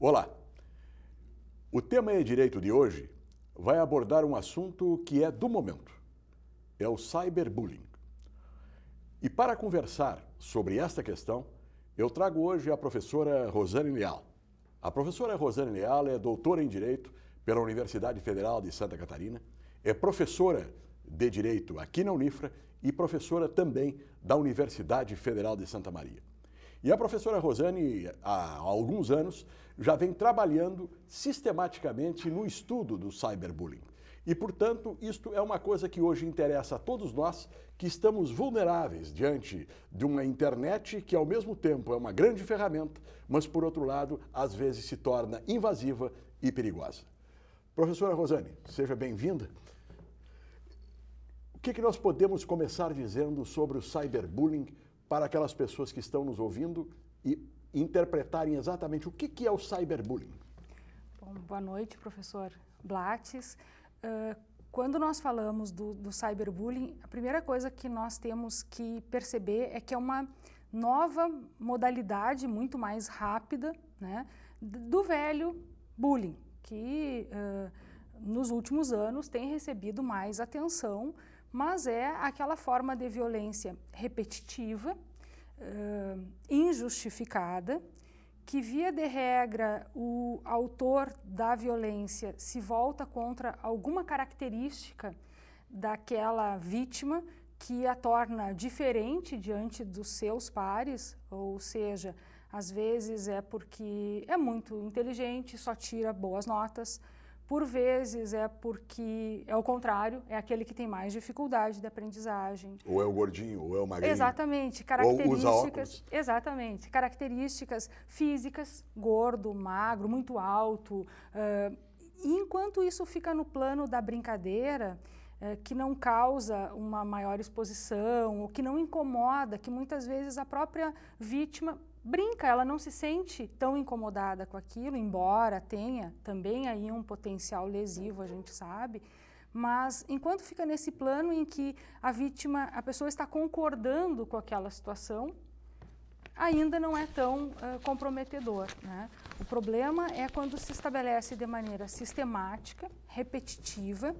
Olá! O tema e direito de hoje vai abordar um assunto que é do momento: é o cyberbullying. E para conversar sobre esta questão, eu trago hoje a professora Rosane Leal. A professora Rosane Leal é doutora em Direito pela Universidade Federal de Santa Catarina, é professora de Direito aqui na Unifra e professora também da Universidade Federal de Santa Maria. E a professora Rosane, há alguns anos, já vem trabalhando sistematicamente no estudo do cyberbullying. E, portanto, isto é uma coisa que hoje interessa a todos nós que estamos vulneráveis diante de uma internet que, ao mesmo tempo, é uma grande ferramenta, mas, por outro lado, às vezes se torna invasiva e perigosa. Professora Rosane, seja bem-vinda. O que, que nós podemos começar dizendo sobre o cyberbullying para aquelas pessoas que estão nos ouvindo e interpretarem exatamente o que, que é o cyberbullying? Bom, boa noite, professor Blates. Uh, quando nós falamos do, do cyberbullying, a primeira coisa que nós temos que perceber é que é uma nova modalidade muito mais rápida né, do velho bullying, que uh, nos últimos anos tem recebido mais atenção mas é aquela forma de violência repetitiva, uh, injustificada, que via de regra o autor da violência se volta contra alguma característica daquela vítima que a torna diferente diante dos seus pares, ou seja, às vezes é porque é muito inteligente, só tira boas notas, por vezes é porque é o contrário, é aquele que tem mais dificuldade de aprendizagem. Ou é o gordinho, ou é o magrinho. Exatamente, características. Ou usa Exatamente, características físicas, gordo, magro, muito alto. Uh, e enquanto isso fica no plano da brincadeira, uh, que não causa uma maior exposição, ou que não incomoda, que muitas vezes a própria vítima brinca, ela não se sente tão incomodada com aquilo, embora tenha também aí um potencial lesivo, a gente sabe. Mas enquanto fica nesse plano em que a vítima, a pessoa está concordando com aquela situação, ainda não é tão uh, comprometedor. Né? O problema é quando se estabelece de maneira sistemática, repetitiva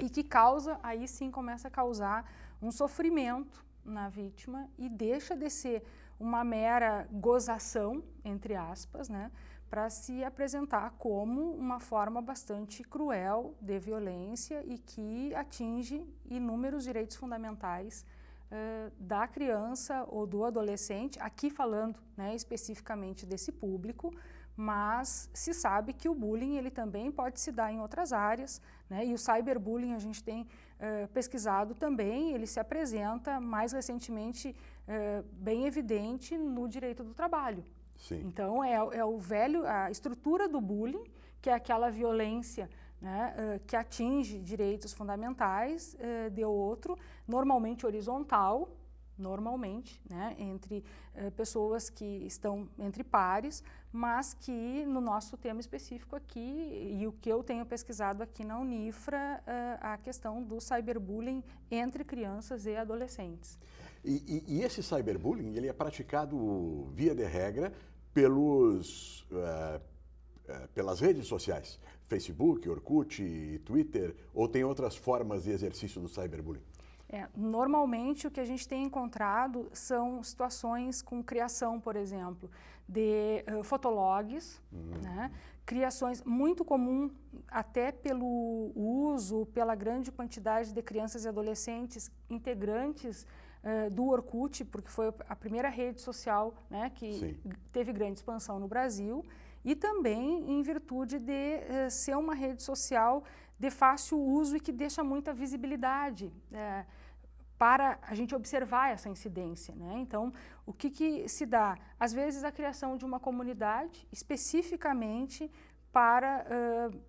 e que causa, aí sim começa a causar um sofrimento na vítima e deixa de ser uma mera gozação, entre aspas, né, para se apresentar como uma forma bastante cruel de violência e que atinge inúmeros direitos fundamentais uh, da criança ou do adolescente, aqui falando né, especificamente desse público, mas se sabe que o bullying ele também pode se dar em outras áreas, né? e o cyberbullying a gente tem uh, pesquisado também, ele se apresenta mais recentemente eh, bem evidente no direito do trabalho. Sim. Então, é, é o velho, a estrutura do bullying, que é aquela violência né, eh, que atinge direitos fundamentais uh, de outro, normalmente horizontal, normalmente, né, entre uh, pessoas que estão entre pares, mas que no nosso tema específico aqui, e o que eu tenho pesquisado aqui na Unifra, uh, a questão do cyberbullying entre crianças e adolescentes. E, e, e esse cyberbullying, ele é praticado, via de regra, pelos, uh, pelas redes sociais, Facebook, Orkut, Twitter, ou tem outras formas de exercício do cyberbullying? É, normalmente, o que a gente tem encontrado são situações com criação, por exemplo, de uh, fotologs, uhum. né? criações muito comum até pelo uso, pela grande quantidade de crianças e adolescentes integrantes uh, do Orkut, porque foi a primeira rede social né, que teve grande expansão no Brasil, e também em virtude de uh, ser uma rede social de fácil uso e que deixa muita visibilidade. Né? para a gente observar essa incidência. Né? Então, o que, que se dá? Às vezes, a criação de uma comunidade especificamente para uh,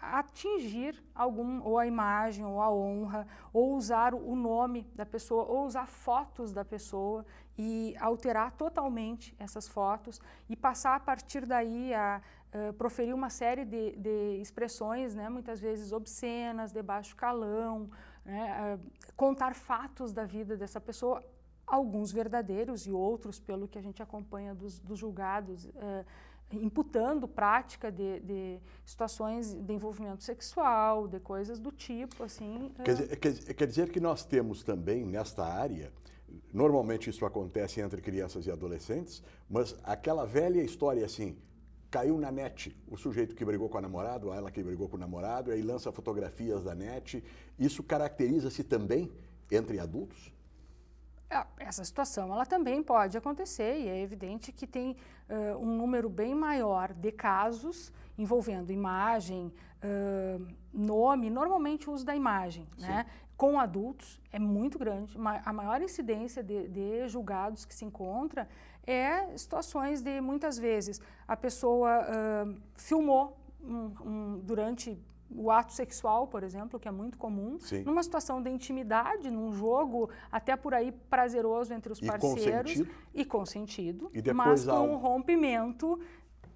atingir algum, ou a imagem, ou a honra, ou usar o nome da pessoa, ou usar fotos da pessoa e alterar totalmente essas fotos e passar a partir daí a, Uh, proferir uma série de, de expressões, né, muitas vezes obscenas, de baixo calão, né, contar fatos da vida dessa pessoa, alguns verdadeiros e outros, pelo que a gente acompanha dos, dos julgados, eh, imputando prática de, de, situações de envolvimento sexual, de coisas do tipo, assim. Eh. Quer, dizer, quer, quer dizer que nós temos também nesta área Normalmente isso acontece entre crianças e adolescentes, mas aquela velha história assim, caiu na net o sujeito que brigou com a namorada, ou ela que brigou com o namorado, e aí lança fotografias da net. Isso caracteriza-se também entre adultos? É, essa situação ela também pode acontecer e é evidente que tem uh, um número bem maior de casos envolvendo imagem, uh, nome, normalmente o uso da imagem, né? com adultos é muito grande. A maior incidência de, de, julgados que se encontra é situações de muitas vezes a pessoa uh, filmou um, um, durante o ato sexual, por exemplo, que é muito comum, Sim. numa situação de intimidade, num jogo até por aí prazeroso entre os e parceiros consentido. e consentido, e mas com um rompimento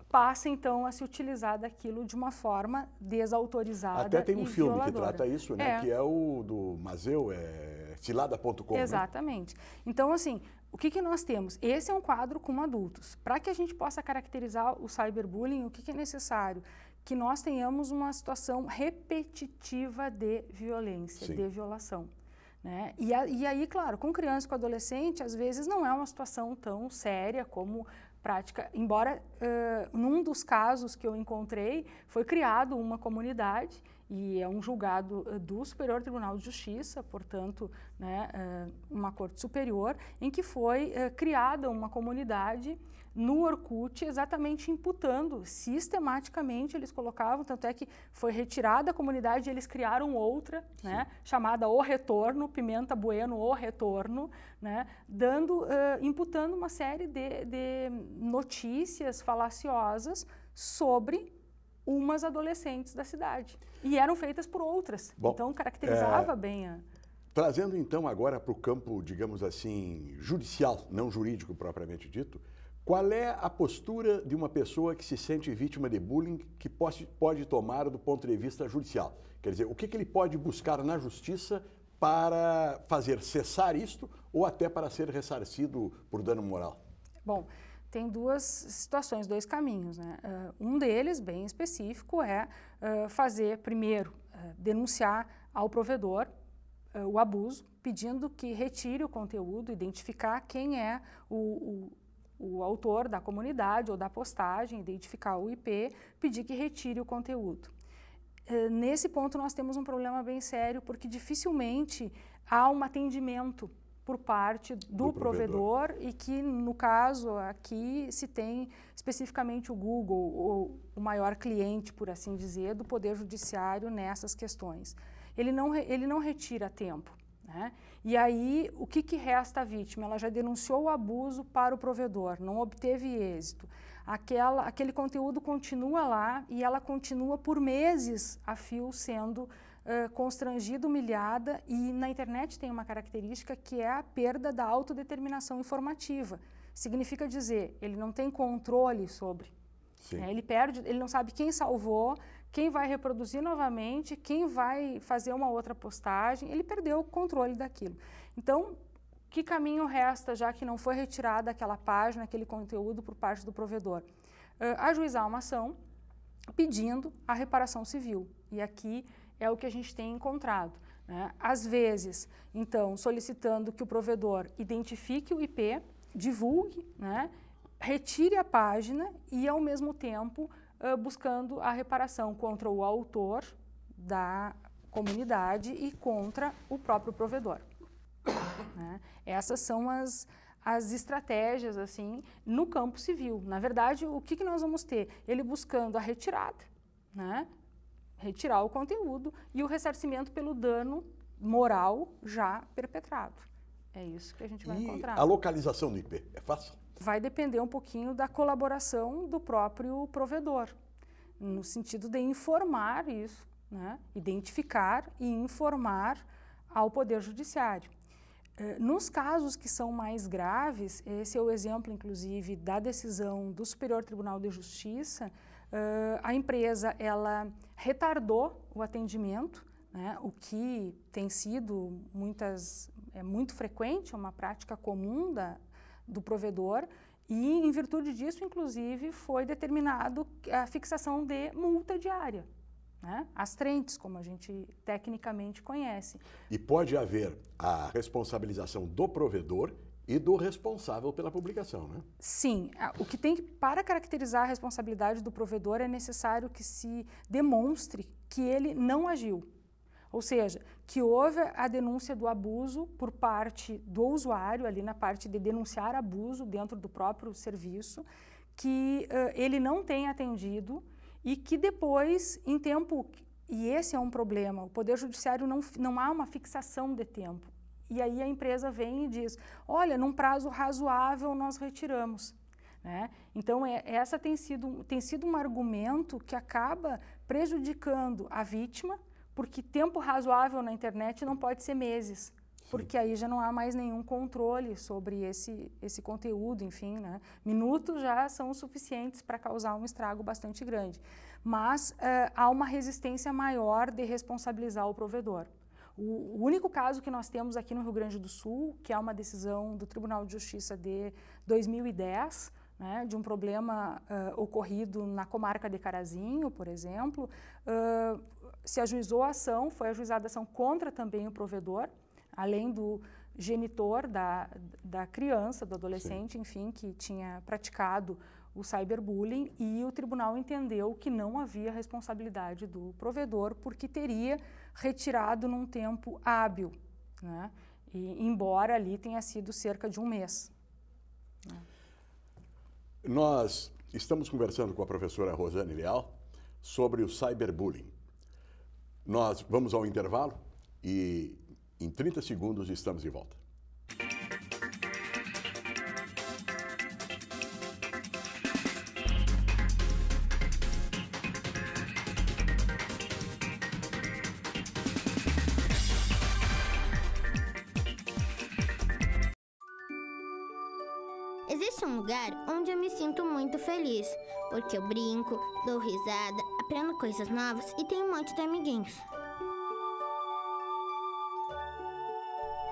passa então a se utilizar daquilo de uma forma desautorizada. Até tem um filme violadora. que trata isso, né? É. Que é o do Mazeu, é filada.com né? Exatamente. Né? Então, assim, o que, que nós temos? Esse é um quadro com adultos. Para que a gente possa caracterizar o cyberbullying, o que, que é necessário? Que nós tenhamos uma situação repetitiva de violência, Sim. de violação. Né? E, a, e, aí, claro, com criança, com adolescente, às vezes não é uma situação tão séria como prática. Embora uh, num dos casos que eu encontrei foi criado uma comunidade e é um julgado eh, do Superior Tribunal de Justiça, portanto, né, eh, uma corte superior, em que foi eh, criada uma comunidade no Orkut, exatamente imputando sistematicamente, eles colocavam, tanto é que foi retirada a comunidade e eles criaram outra, né, chamada O Retorno, Pimenta Bueno O Retorno, né, dando, uh, imputando uma série de, de notícias falaciosas sobre umas adolescentes da cidade. E eram feitas por outras. Bom, então caracterizava é... bem a. Trazendo então agora para o campo, digamos assim, judicial, não jurídico propriamente dito, qual é a postura de uma pessoa que se sente vítima de bullying que pode, pode tomar do ponto de vista judicial? Quer dizer, o que, que ele pode buscar na justiça para fazer cessar isto ou até para ser ressarcido por dano moral? Bom, tem duas situações, dois caminhos. Né? Uh, um deles, bem específico, é uh, fazer, primeiro, uh, denunciar ao provedor o abuso, pedindo que retire o conteúdo, identificar quem é o, o, o autor da comunidade ou da postagem, identificar o IP, pedir que retire o conteúdo. Nesse ponto, nós temos um problema bem sério, porque dificilmente há um atendimento por parte do, do provedor. provedor. e que, no caso aqui, se tem especificamente o Google, o, o maior cliente, por assim dizer, do Poder Judiciário nessas questões. Ele não, ele não retira tempo. Né? E aí, o que, que resta à vítima? Ela já denunciou o abuso para o provedor, não obteve êxito. Aquela, aquele conteúdo continua lá e ela continua por meses a fio sendo constrangida, humilhada, e na internet tem uma característica que é a perda da autodeterminação informativa. Significa dizer, ele não tem controle sobre. Né, ele perde, ele não sabe quem salvou, quem vai reproduzir novamente, quem vai fazer uma outra postagem. Ele perdeu o controle daquilo. Então, que caminho resta, já que não foi retirada aquela página, aquele conteúdo por parte do provedor? Uh, ajuizar uma ação pedindo a reparação civil. E aqui é o que a gente tem encontrado. Né? Às vezes, então, solicitando que o provedor identifique o IP, divulgue, né? retire a página e, ao mesmo tempo, uh, buscando a reparação contra o autor da comunidade e contra o próprio provedor. né? Essas são as, as estratégias assim no campo civil. Na verdade, o que, que nós vamos ter? Ele buscando a retirada né, retirar o conteúdo e o ressarcimento pelo dano moral já perpetrado. É isso que a gente vai e encontrar. A localização do IP é fácil? Vai depender um pouquinho da colaboração do próprio provedor, no sentido de informar isso, né? identificar e informar ao Poder Judiciário. Eh, nos casos que são mais graves, esse é o exemplo, inclusive, da decisão do Superior Tribunal de Justiça, Uh, a empresa ela retardou o atendimento, né, o que tem sido muitas é muito frequente, é uma prática comum da, do provedor. E em virtude disso, inclusive, foi determinado a fixação de multa diária. Né? As trentes, como a gente tecnicamente conhece. E pode haver a responsabilização do provedor e do responsável pela publicação, né? Sim. O que tem que, para caracterizar a responsabilidade do provedor, é necessário que se demonstre que ele não agiu. Ou seja, que houve a denúncia do abuso por parte do usuário, ali na parte de denunciar abuso dentro do próprio serviço, que uh, ele não tem atendido e que depois, em tempo. E esse é um problema. O Poder Judiciário não, não há uma fixação de tempo. E aí a empresa vem e diz: olha, num prazo razoável nós retiramos. Né? Então, é, essa tem sido, tem sido um argumento que acaba prejudicando a vítima, porque tempo razoável na internet não pode ser meses, porque aí já não há mais nenhum controle sobre esse, esse conteúdo, enfim, né? Minutos já são suficientes para causar um estrago bastante grande. Mas uh, há uma resistência maior de responsabilizar o provedor. O, único caso que nós temos aqui no Rio Grande do Sul, que é uma decisão do Tribunal de Justiça de 2010, né, de um problema uh, ocorrido na comarca de Carazinho, por exemplo, uh, se ajuizou a ação, foi ajuizada a ação contra também o provedor, além do genitor da, da criança, do adolescente, Sim. enfim, que tinha praticado o cyberbullying e o tribunal entendeu que não havia responsabilidade do provedor porque teria retirado num tempo hábil, né? E, embora ali tenha sido cerca de um mês. Né? Nós estamos conversando com a professora Rosane Leal sobre o cyberbullying. Nós vamos ao intervalo e em 30 segundos estamos de volta. Esse é um lugar onde eu me sinto muito feliz, porque eu brinco, dou risada, aprendo coisas novas e tenho um monte de amiguinhos.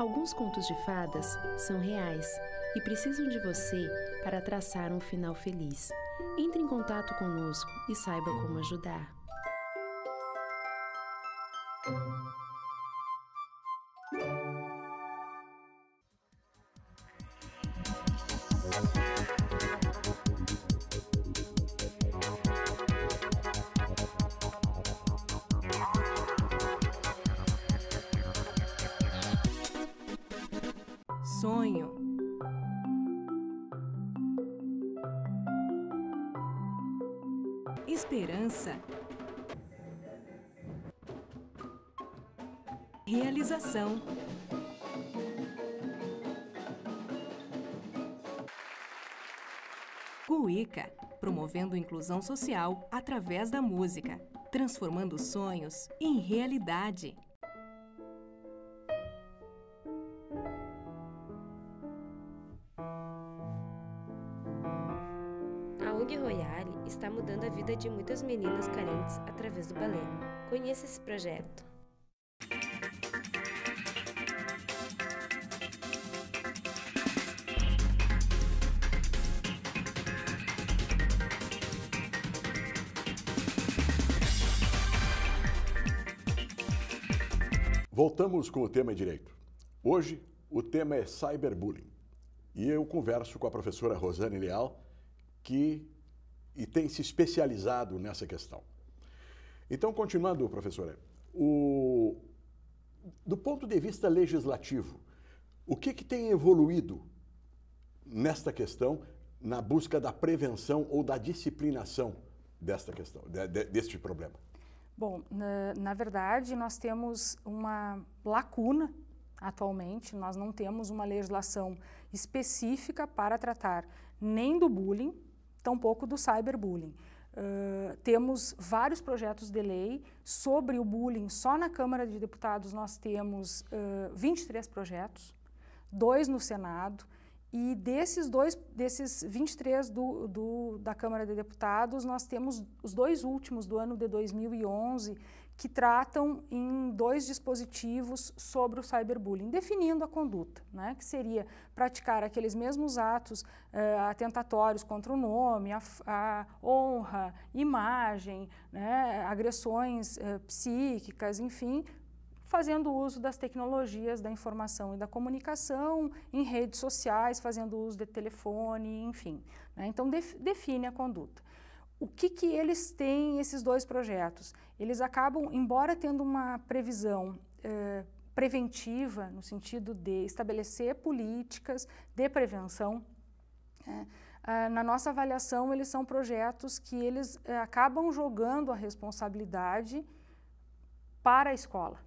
Alguns contos de fadas são reais e precisam de você para traçar um final feliz. Entre em contato conosco e saiba como ajudar. esperança, realização. Cuica, promovendo inclusão social através da música, transformando sonhos em realidade. de muitas meninas carentes através do balé. Conheça esse projeto. Voltamos com o tema direito. Hoje, o tema é cyberbullying. E eu converso com a professora Rosane Leal, que e tem se especializado nessa questão. Então, continuando, professora, o, do ponto de vista legislativo, o que, que tem evoluído nesta questão na busca da prevenção ou da disciplinação desta questão, de, de, deste problema? Bom, na, na, verdade, nós temos uma lacuna atualmente, nós não temos uma legislação específica para tratar nem do bullying, tampouco do cyberbullying. Uh, temos vários projetos de lei sobre o bullying. Só na Câmara de Deputados nós temos uh, 23 projetos, dois no Senado, e desses dois, desses 23 do, do, da Câmara de Deputados, nós temos os dois últimos do ano de 2011, que tratam em dois dispositivos sobre o cyberbullying, definindo a conduta, né, que seria praticar aqueles mesmos atos uh, atentatórios contra o nome, a, a honra, imagem, né, agressões uh, psíquicas, enfim, fazendo uso das tecnologias da informação e da comunicação, em redes sociais, fazendo uso de telefone, enfim. Né? Então, def define a conduta. O que, que eles têm, esses dois projetos? Eles acabam, embora tendo uma previsão eh, preventiva, no sentido de estabelecer políticas de prevenção, né, ah, na nossa avaliação, eles são projetos que eles eh, acabam jogando a responsabilidade para a escola,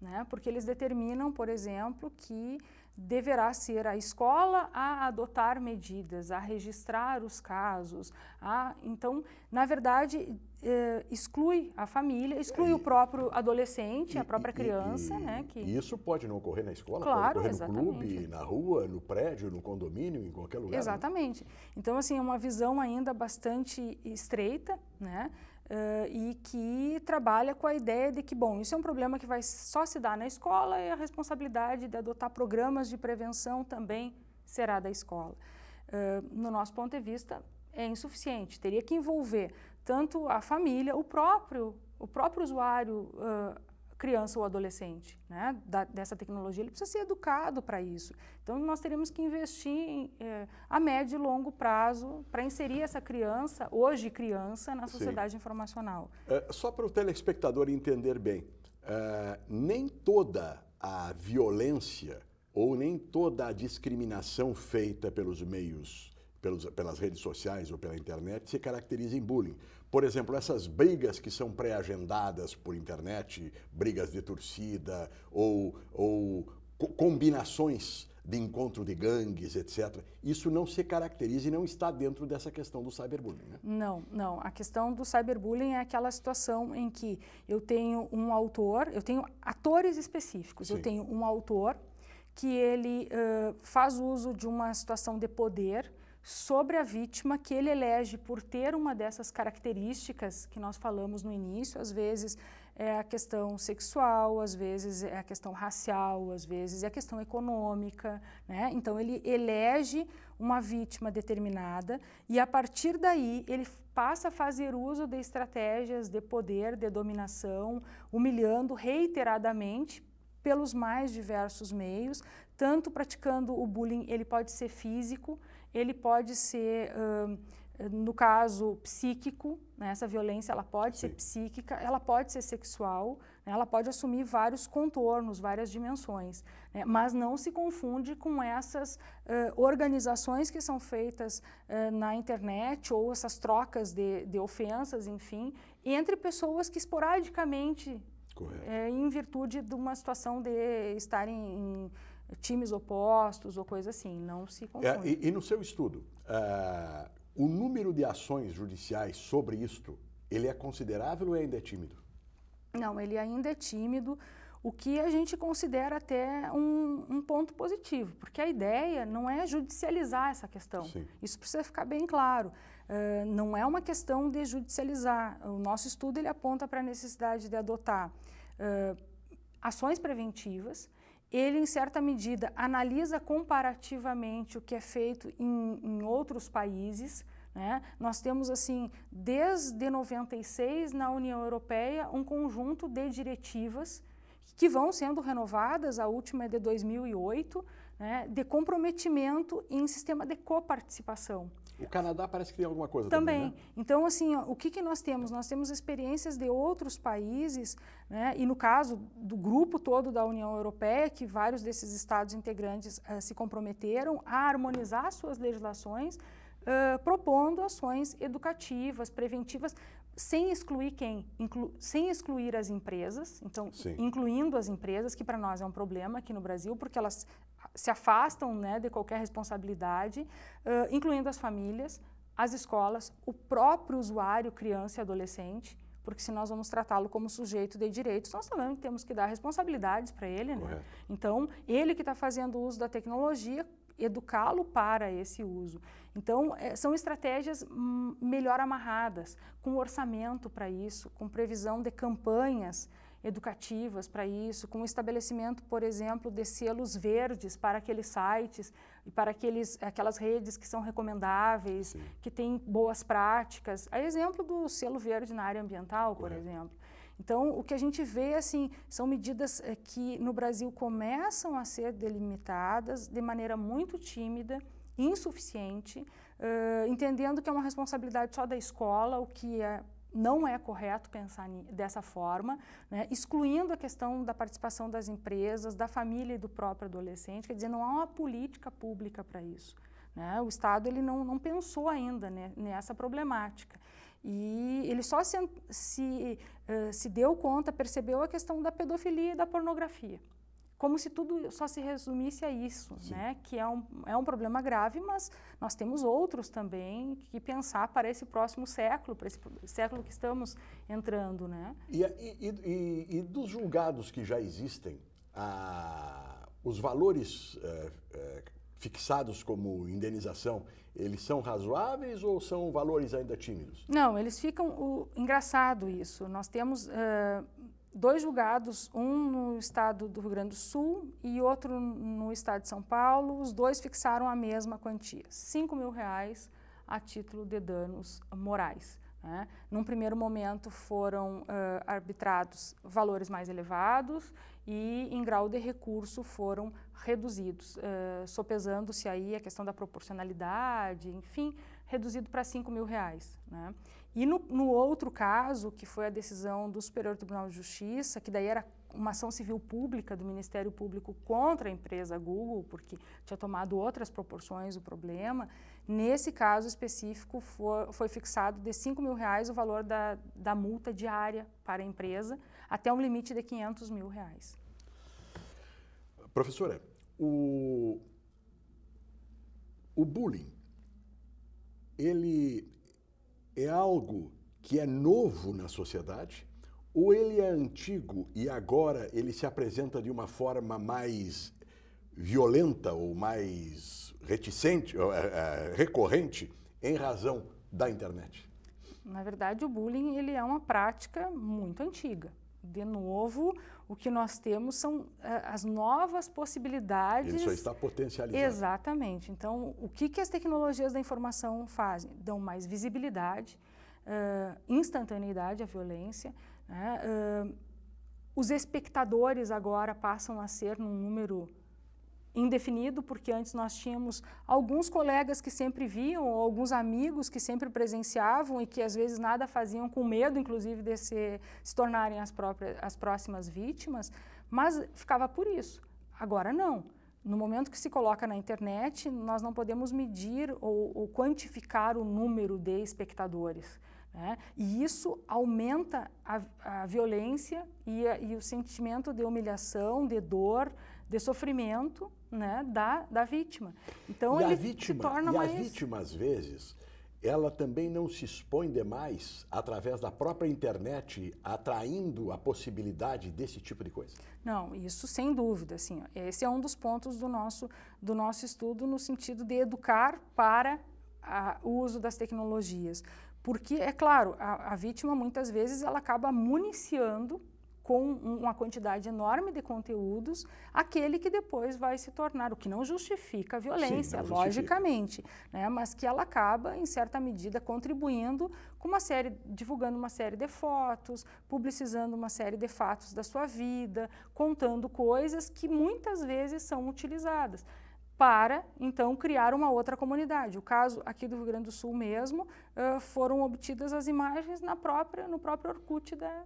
né? porque eles determinam, por exemplo, que deverá ser a escola a adotar medidas, a registrar os casos. A, então, na verdade, eh, exclui a família, exclui é, e, o próprio adolescente, e, a própria criança. E, né, que... Isso pode não ocorrer na escola, claro, pode ocorrer no clube, na rua, no prédio, no condomínio, em qualquer lugar. Né? Exatamente. Né? Então, assim, é uma visão ainda bastante estreita, né? Uh, e que trabalha com a ideia de que, bom, isso é um problema que vai só se dar na escola e a responsabilidade de adotar programas de prevenção também será da escola. Uh, no nosso ponto de vista, é insuficiente. Teria que envolver tanto a família, o próprio, o próprio usuário, uh, criança ou adolescente, né? Da, dessa tecnologia, ele precisa ser educado para isso. Então, nós teremos que investir em, eh, a médio e longo prazo para inserir essa criança, hoje criança, na sociedade Sim. informacional. É, só para o telespectador entender bem, é, nem toda a violência ou nem toda a discriminação feita pelos meios pelos, pelas redes sociais ou pela internet se caracteriza em bullying. Por exemplo, essas brigas que são pré-agendadas por internet, brigas de torcida ou, ou co combinações de encontro de gangues, etc. Isso não se caracteriza e não está dentro dessa questão do cyberbullying, né? Não, não. A questão do cyberbullying é aquela situação em que eu tenho um autor, eu tenho atores específicos, Sim. eu tenho um autor que ele uh, faz uso de uma situação de poder sobre a vítima que ele elege por ter uma dessas características que nós falamos no início, às vezes é a questão sexual, às vezes é a questão racial, às vezes é a questão econômica, né? Então ele elege uma vítima determinada e a partir daí ele passa a fazer uso de estratégias de poder, de dominação, humilhando reiteradamente pelos mais diversos meios, tanto praticando o bullying, ele pode ser físico, ele pode ser, uh, no caso, psíquico, né? essa violência ela pode Sim. ser psíquica, ela pode ser sexual, né? ela pode assumir vários contornos, várias dimensões, né? mas não se confunde com essas uh, organizações que são feitas uh, na internet ou essas trocas de, de ofensas, enfim, entre pessoas que esporadicamente é, em virtude de uma situação de estarem em times opostos ou coisa assim, não se é, confunde. É, e, e, no seu estudo, é, o número de ações judiciais sobre isto, ele é considerável ou ainda é tímido? Não, ele ainda é tímido, o que a gente considera até um, um ponto positivo, porque a ideia não é judicializar essa questão. Sim. Isso precisa ficar bem claro. Uh, não é uma questão de judicializar. O nosso estudo ele aponta para a necessidade de adotar uh, ações preventivas ele, em certa medida, analisa comparativamente o que é feito em, em outros países. Né? Nós temos, assim, desde 96, na União Europeia, um conjunto de diretivas que vão sendo renovadas, a última é de 2008, né? de comprometimento em sistema de coparticipação. O Canadá parece que tem alguma coisa também. também né? Então, assim, o que, que nós temos? Nós temos experiências de outros países, né? e no caso do grupo todo da União Europeia, que vários desses estados integrantes uh, se comprometeram a harmonizar suas legislações, uh, propondo ações educativas, preventivas, sem excluir quem? Inclu sem excluir as empresas, então Sim. incluindo as empresas, que para nós é um problema aqui no Brasil, porque elas se afastam né, de qualquer responsabilidade, uh, incluindo as famílias, as escolas, o próprio usuário, criança e adolescente, porque se nós vamos tratá-lo como sujeito de direitos, nós também temos que dar responsabilidades para ele. Né? Então, ele que está fazendo uso da tecnologia, educá-lo para esse uso. Então, é, são estratégias hum, melhor amarradas, com orçamento para isso, com previsão de campanhas educativas para isso, com o estabelecimento, por exemplo, de selos verdes para aqueles sites e para aqueles, aquelas redes que são recomendáveis, Sim. que têm boas práticas. A exemplo do selo verde na área ambiental, por exemplo. Então, o que a gente vê, assim, são medidas eh, que no Brasil começam a ser delimitadas de maneira muito tímida, insuficiente, uh, entendendo que é uma responsabilidade só da escola, o que é não é correto pensar dessa forma, né? excluindo a questão da participação das empresas, da família e do próprio adolescente, quer dizer, não há uma política pública para isso. Né? O Estado ele não, não pensou ainda né, nessa problemática. E ele só se, se, uh, se deu conta, percebeu a questão da pedofilia e da pornografia como se tudo só se resumisse a isso, Sim. né? que é um, é um problema grave, mas nós temos outros também que pensar para esse próximo século, para esse século que estamos entrando. Né? E, e, e, e dos julgados que já existem, a, os valores é, é, fixados como indenização, eles são razoáveis ou são valores ainda tímidos? Não, eles ficam. O, engraçado isso. Nós temos. Uh, dois julgados, um no estado do Rio Grande do Sul e outro no estado de São Paulo. Os dois fixaram a mesma quantia, 5 mil reais a título de danos morais. Né? Num primeiro momento foram uh, arbitrados valores mais elevados e em grau de recurso foram reduzidos, uh, sopesando-se aí a questão da proporcionalidade, enfim, reduzido para 5 mil reais. Né? E no, no, outro caso, que foi a decisão do Superior Tribunal de Justiça, que daí era uma ação civil pública do Ministério Público contra a empresa Google, porque tinha tomado outras proporções o problema, Nesse caso específico, for, foi fixado de 5 mil reais o valor da, da multa diária para a empresa, até um limite de 500 mil reais. Professora, o, o bullying, ele é algo que é novo na sociedade ou ele é antigo e agora ele se apresenta de uma forma mais violenta ou mais reticente, é, é, recorrente em razão da internet? Na verdade, o bullying ele é uma prática muito antiga. De novo, o que nós temos são é, as novas possibilidades. Ele só está potencializado. Exatamente. Então, o que, que as tecnologias da informação fazem? Dão mais visibilidade, uh, instantaneidade à violência. Né? Uh, os espectadores agora passam a ser num número indefinido, porque antes nós tínhamos alguns colegas que sempre viam, ou alguns amigos que sempre presenciavam e que às vezes nada faziam, com medo inclusive de se, se tornarem as, próprias, as próximas vítimas, mas ficava por isso. Agora não. No momento que se coloca na internet, nós não podemos medir ou, ou quantificar o número de espectadores. Né? E isso aumenta a, a violência e, a, e o sentimento de humilhação, de dor, de sofrimento né, da, da vítima. Então e ele vítima, se torna e mais... a vítima, às vezes, ela também não se expõe demais através da própria internet, atraindo a possibilidade desse tipo de coisa? Não, isso sem dúvida, assim, ó, esse é um dos pontos do nosso, do nosso estudo no sentido de educar para a, o uso das tecnologias. Porque, é claro, a, a vítima muitas vezes ela acaba municiando com uma quantidade enorme de conteúdos, aquele que depois vai se tornar, o que não justifica a violência, Sim, logicamente, né? mas que ela acaba, em certa medida, contribuindo com uma série, divulgando uma série de fotos, publicizando uma série de fatos da sua vida, contando coisas que muitas vezes são utilizadas para então criar uma outra comunidade. O caso aqui do Rio Grande do Sul mesmo, uh, foram obtidas as imagens na própria no próprio Orkut da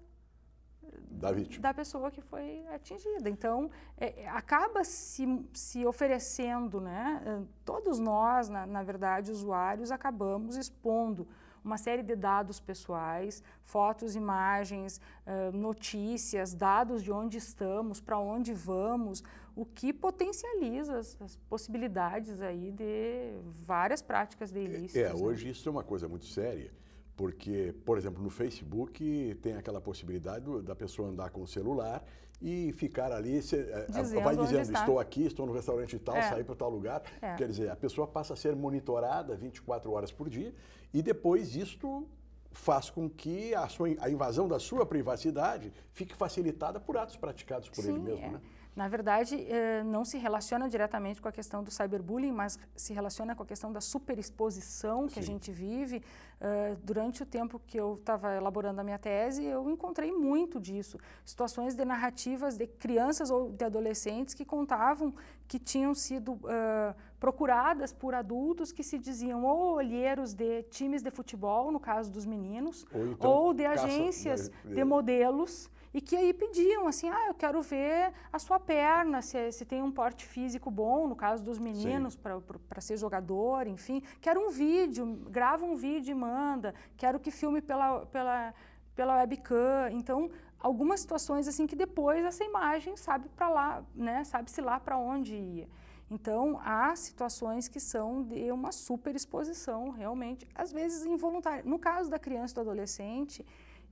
da vítima, da pessoa que foi atingida. Então é, é acaba se, se oferecendo, né? Eh, todos nós, na, na verdade, usuários, acabamos expondo uma série de dados pessoais, fotos, imagens, eh, notícias, dados de onde estamos, para onde vamos, o que potencializa as, possibilidades aí de várias práticas de É, é né? hoje né? isso é uma coisa muito séria porque, por exemplo, no Facebook tem aquela possibilidade do, da pessoa andar com o celular e ficar ali, eh, dizendo vai dizendo, estou aqui, estou no restaurante tal, é. saí para tal lugar. É. Quer dizer, a pessoa passa a ser monitorada 24 horas por dia e depois isto faz com que a, sua, a invasão da sua privacidade fique facilitada por atos praticados por Sim, ele mesmo. É. Né? na verdade, eh, não se relaciona diretamente com a questão do cyberbullying, mas se relaciona com a questão da superexposição que Sim. a gente vive. Eh, durante o tempo que eu estava elaborando a minha tese, eu encontrei muito disso. Situações de narrativas de crianças ou de adolescentes que contavam que tinham sido eh, procuradas por adultos que se diziam ou olheiros de times de futebol, no caso dos meninos, ou, então, ou de agências caça, de, de, de modelos e que aí pediam assim, ah, eu quero ver a sua perna, se, é, se tem um porte físico bom, no caso dos meninos, para ser jogador, enfim. Quero um vídeo, grava um vídeo e manda, quero que filme pela, pela, pela webcam. Então, algumas situações assim que depois essa imagem sabe para lá, né, sabe-se lá para onde ia. Então, há situações que são de uma superexposição, realmente, às vezes involuntária. No caso da criança e do adolescente,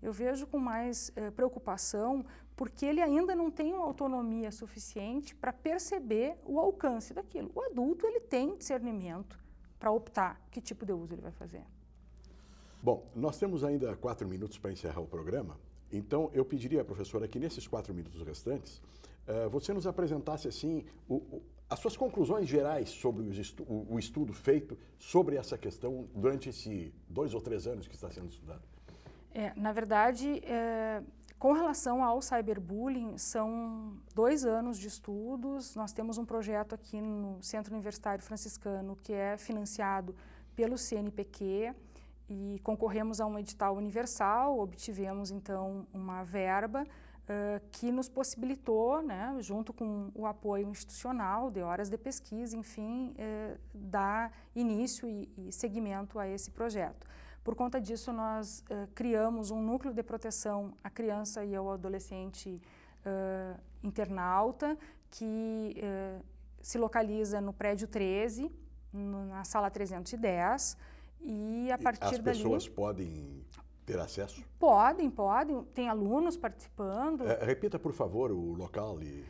eu vejo com mais eh, preocupação porque ele ainda não tem uma autonomia suficiente para perceber o alcance daquilo. O adulto ele tem discernimento para optar que tipo de uso ele vai fazer. Bom, nós temos ainda quatro minutos para encerrar o programa, então eu pediria professora é que nesses quatro minutos restantes eh, você nos apresentasse assim o, o, as suas conclusões gerais sobre estu, o, o estudo feito sobre essa questão durante esses dois ou três anos que está sendo estudado. É, na verdade, é, com relação ao cyberbullying, são dois anos de estudos. Nós temos um projeto aqui no Centro Universitário Franciscano que é financiado pelo CNPq e concorremos a um edital universal, obtivemos então uma verba uh, que nos possibilitou, né, junto com o apoio institucional de horas de pesquisa, enfim, uh, dar início e, e seguimento a esse projeto. Por conta disso, nós uh, criamos um núcleo de proteção à criança e ao adolescente uh, internauta, que uh, se localiza no prédio 13, no, na sala 310, e a partir e as dali... pessoas podem ter acesso? Podem, podem. Tem alunos participando. repita, por favor, o local e...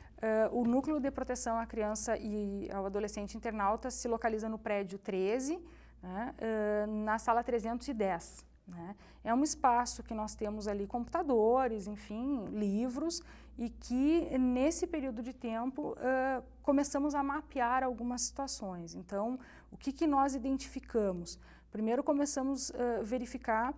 Uh, o Núcleo de Proteção à Criança e ao Adolescente Internauta se localiza no prédio 13, né, uh, na sala 310. Né? É um espaço que nós temos ali computadores, enfim, livros, e que nesse período de tempo uh, começamos a mapear algumas situações. Então, o que, que nós identificamos? Primeiro começamos a uh, verificar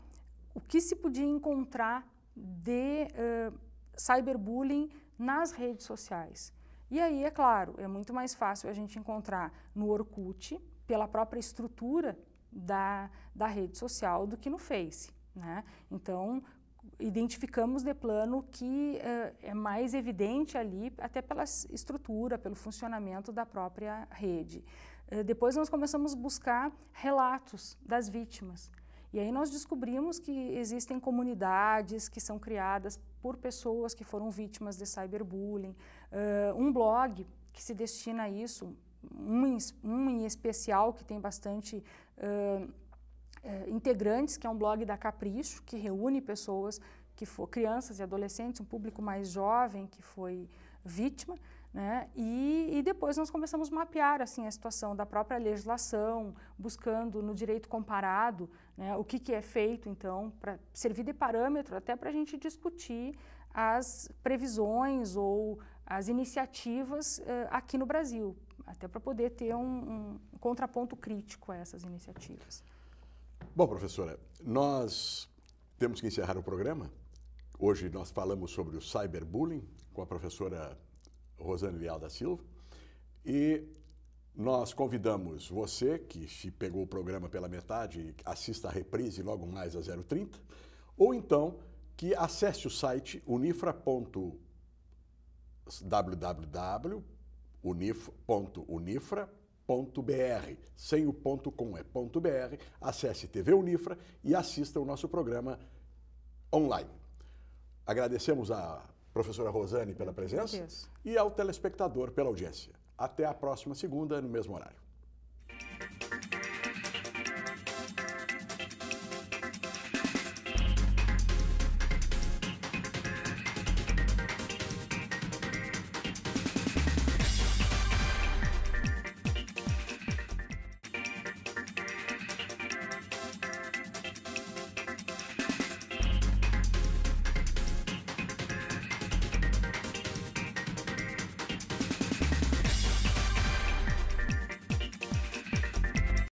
o que se podia encontrar de uh, cyberbullying nas redes sociais. E aí, é claro, é muito mais fácil a gente encontrar no Orkut, pela própria estrutura da, da rede social do que no Face. Né? Então, identificamos de plano que uh, é mais evidente ali, até pela estrutura, pelo funcionamento da própria rede. Uh, depois nós começamos a buscar relatos das vítimas. E aí nós descobrimos que existem comunidades que são criadas por pessoas que foram vítimas de cyberbullying, uh, um blog que se destina a isso, um, um em especial que tem bastante uh, integrantes, que é um blog da Capricho, que reúne pessoas que for crianças e adolescentes, um público mais jovem que foi vítima, né? E, e, depois nós começamos a mapear assim a situação da própria legislação, buscando no direito comparado, né? O que, que é feito então para servir de parâmetro até para a gente discutir as previsões ou as iniciativas uh, aqui no Brasil, até para poder ter um, um contraponto crítico a essas iniciativas. Bom, professora, nós temos que encerrar o programa. Hoje nós falamos sobre o cyberbullying com a professora Rosane Leal da Silva e nós convidamos você que se pegou o programa pela metade, assista a reprise logo mais às 030, ou então que acesse o site unifra.www unifra.unifra.br, sem o ponto com é ponto .br, acesse TV Unifra e assista o nosso programa online. Agradecemos a professora Rosane pela presença e ao telespectador pela audiência. Até a próxima segunda, no mesmo horário.